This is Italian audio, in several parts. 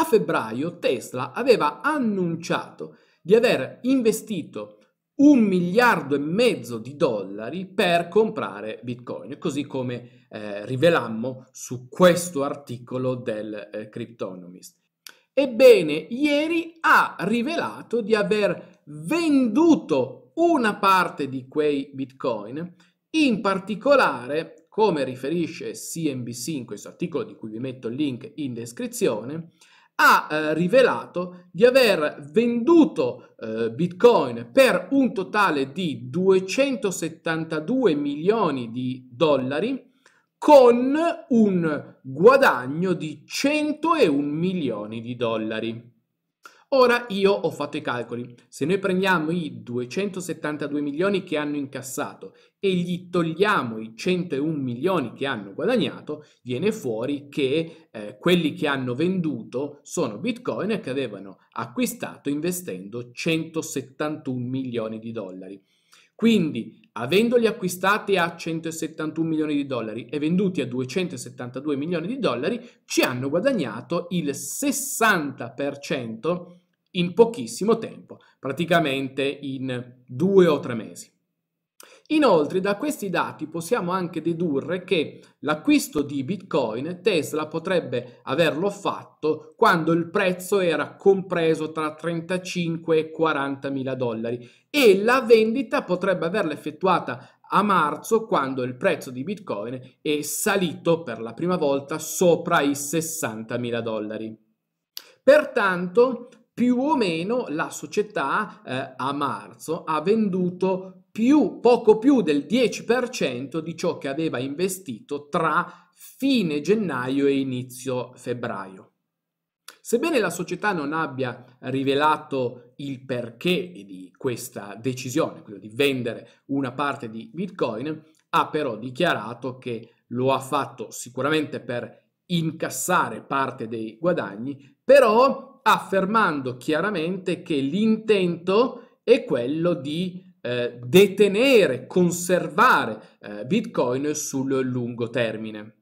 A febbraio Tesla aveva annunciato di aver investito un miliardo e mezzo di dollari per comprare Bitcoin, così come eh, rivelammo su questo articolo del eh, Cryptonomist. Ebbene, ieri ha rivelato di aver venduto una parte di quei Bitcoin, in particolare, come riferisce CNBC in questo articolo di cui vi metto il link in descrizione, ha eh, rivelato di aver venduto eh, Bitcoin per un totale di 272 milioni di dollari con un guadagno di 101 milioni di dollari. Ora io ho fatto i calcoli. Se noi prendiamo i 272 milioni che hanno incassato e gli togliamo i 101 milioni che hanno guadagnato, viene fuori che eh, quelli che hanno venduto sono bitcoin che avevano acquistato investendo 171 milioni di dollari. Quindi, avendoli acquistati a 171 milioni di dollari e venduti a 272 milioni di dollari, ci hanno guadagnato il 60% in pochissimo tempo, praticamente in due o tre mesi. Inoltre da questi dati possiamo anche dedurre che l'acquisto di Bitcoin Tesla potrebbe averlo fatto quando il prezzo era compreso tra 35 e 40 mila dollari e la vendita potrebbe averla effettuata a marzo quando il prezzo di Bitcoin è salito per la prima volta sopra i 60 mila dollari. Pertanto più o meno la società eh, a marzo ha venduto più, poco più del 10% di ciò che aveva investito tra fine gennaio e inizio febbraio. Sebbene la società non abbia rivelato il perché di questa decisione, quello di vendere una parte di Bitcoin, ha però dichiarato che lo ha fatto sicuramente per incassare parte dei guadagni, però affermando chiaramente che l'intento è quello di eh, detenere, conservare eh, Bitcoin sul lungo termine.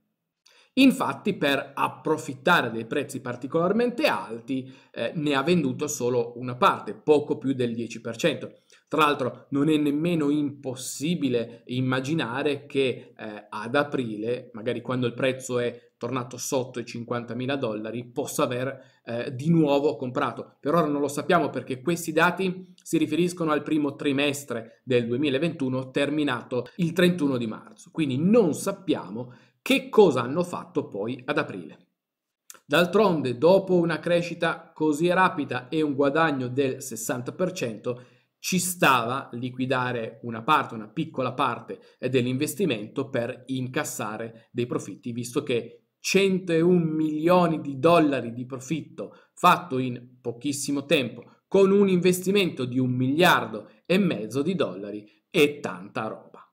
Infatti per approfittare dei prezzi particolarmente alti eh, ne ha venduto solo una parte, poco più del 10%. Tra l'altro non è nemmeno impossibile immaginare che eh, ad aprile, magari quando il prezzo è tornato sotto i 50.000 dollari, possa aver eh, di nuovo comprato. Per ora non lo sappiamo perché questi dati si riferiscono al primo trimestre del 2021 terminato il 31 di marzo. Quindi non sappiamo che cosa hanno fatto poi ad aprile? D'altronde, dopo una crescita così rapida e un guadagno del 60%, ci stava liquidare una parte, una piccola parte dell'investimento per incassare dei profitti, visto che 101 milioni di dollari di profitto fatto in pochissimo tempo con un investimento di un miliardo e mezzo di dollari è tanta roba.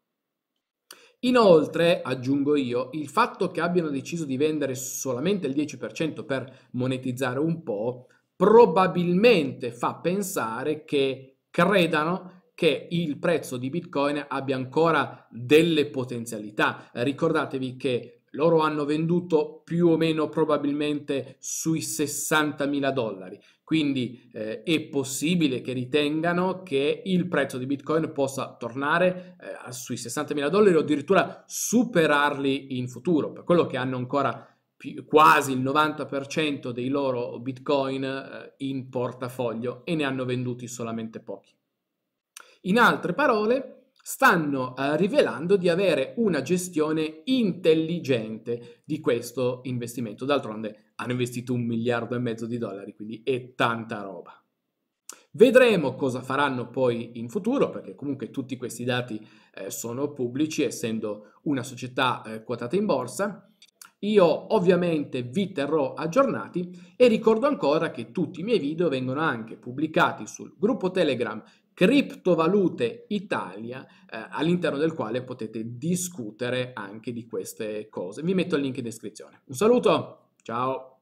Inoltre, aggiungo io, il fatto che abbiano deciso di vendere solamente il 10% per monetizzare un po', probabilmente fa pensare che credano che il prezzo di Bitcoin abbia ancora delle potenzialità. Ricordatevi che loro hanno venduto più o meno probabilmente sui 60.000 dollari, quindi eh, è possibile che ritengano che il prezzo di Bitcoin possa tornare eh, sui 60.000 dollari o addirittura superarli in futuro, per quello che hanno ancora più, quasi il 90% dei loro Bitcoin eh, in portafoglio e ne hanno venduti solamente pochi. In altre parole, stanno eh, rivelando di avere una gestione intelligente di questo investimento. D'altronde hanno investito un miliardo e mezzo di dollari, quindi è tanta roba. Vedremo cosa faranno poi in futuro, perché comunque tutti questi dati eh, sono pubblici, essendo una società eh, quotata in borsa. Io ovviamente vi terrò aggiornati e ricordo ancora che tutti i miei video vengono anche pubblicati sul gruppo Telegram Criptovalute Italia eh, all'interno del quale potete discutere anche di queste cose. Vi metto il link in descrizione. Un saluto, ciao!